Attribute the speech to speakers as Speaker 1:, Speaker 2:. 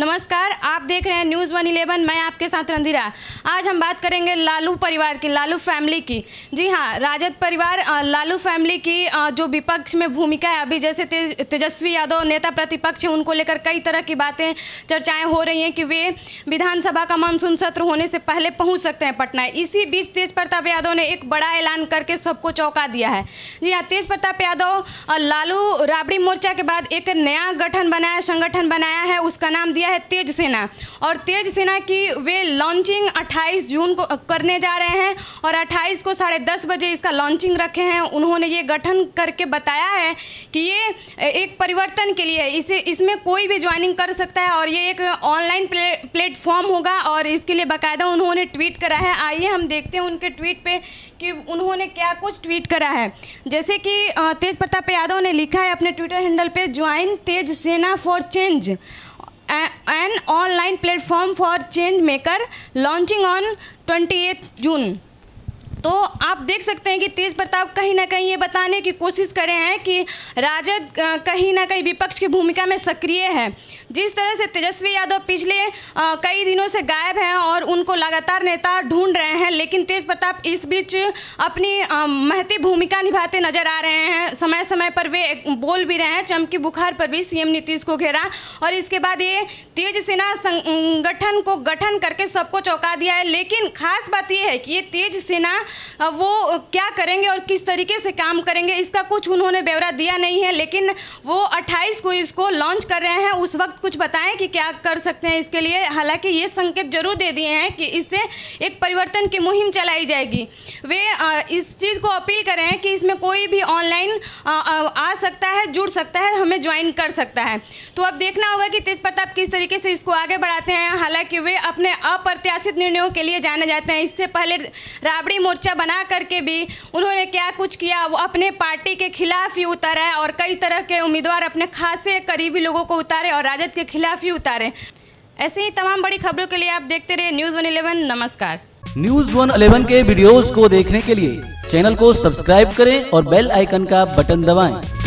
Speaker 1: नमस्कार आप देख रहे हैं न्यूज़ वन इलेवन मैं आपके साथ रंधिरा आज हम बात करेंगे लालू परिवार की लालू फैमिली की जी हाँ राजद परिवार लालू फैमिली की जो विपक्ष में भूमिका है अभी जैसे तेजस्वी यादव नेता प्रतिपक्ष हैं उनको लेकर कई तरह की बातें चर्चाएं हो रही हैं कि वे विधानसभा का मानसून सत्र होने से पहले पहुँच सकते हैं पटना इसी बीच तेज प्रताप यादव ने एक बड़ा ऐलान करके सबको चौंका दिया है जी हाँ तेज प्रताप यादव लालू राबड़ी मोर्चा के बाद एक नया गठन बनाया संगठन बनाया है उसका नाम दिया है तेज सेना और तेज सेना की वे लॉन्चिंग 28 जून को करने जा रहे हैं और 28 को साढ़े दस बजे इसका लॉन्चिंग रखे हैं उन्होंने ये गठन करके बताया है कि ये एक परिवर्तन के लिए इसे इसमें कोई भी ज्वाइनिंग कर सकता है और ये एक ऑनलाइन प्ले, प्लेटफॉर्म होगा और इसके लिए बाकायदा उन्होंने ट्वीट करा है आइए हम देखते हैं उनके ट्वीट पर कि उन्होंने क्या कुछ ट्वीट करा है जैसे कि तेज प्रताप यादव ने लिखा है अपने ट्विटर हैंडल पर join Tej Sena for change an online platform for change maker launching on 28th June. तो आप देख सकते हैं कि तेज प्रताप कहीं ना कहीं ये बताने की कोशिश रहे हैं कि राजद कहीं ना कहीं विपक्ष की भूमिका में सक्रिय है जिस तरह से तेजस्वी यादव पिछले कई दिनों से गायब हैं और उनको लगातार नेता ढूंढ रहे हैं लेकिन तेज प्रताप इस बीच अपनी महती भूमिका निभाते नजर आ रहे हैं समय समय पर वे बोल भी रहे हैं चमकी बुखार पर भी सीएम नीतीश को घेरा और इसके बाद ये तेज सेना संगठन को गठन करके सबको चौंका दिया है लेकिन खास बात यह है कि ये तेज सेना वो क्या करेंगे और किस तरीके से काम करेंगे इसका कुछ उन्होंने ब्यौरा दिया नहीं है लेकिन वो 28 को इसको लॉन्च कर रहे हैं उस वक्त कुछ बताएं कि क्या कर सकते हैं इसके लिए हालांकि ये संकेत जरूर दे दिए हैं कि इससे एक परिवर्तन की मुहिम चलाई जाएगी वे इस चीज़ को अपील कर रहे हैं कि इसमें कोई भी ऑनलाइन आ सकता है है जुड़ सकता है हमें ज्वाइन कर सकता है तो अब देखना होगा कि तेज प्रताप किस तरीके से इसको आगे बढ़ाते हैं हालांकि वे अपने अप्रत्याशित निर्णयों के लिए जाने जाते हैं इससे पहले राबड़ी मोर्चा बना करके भी उन्होंने क्या कुछ किया वो अपने पार्टी के खिलाफ ही उतारा है और कई तरह के उम्मीदवार अपने खासे करीबी लोगों को उतारे और राजद के खिलाफ ही उतारे ऐसे ही तमाम बड़ी खबरों के लिए आप देखते रहे न्यूज वन इलेवन नमस्कार न्यूज वन इलेवन के वीडियोस को देखने के लिए चैनल को सब्सक्राइब करें और बेल आइकन का बटन दबाएं।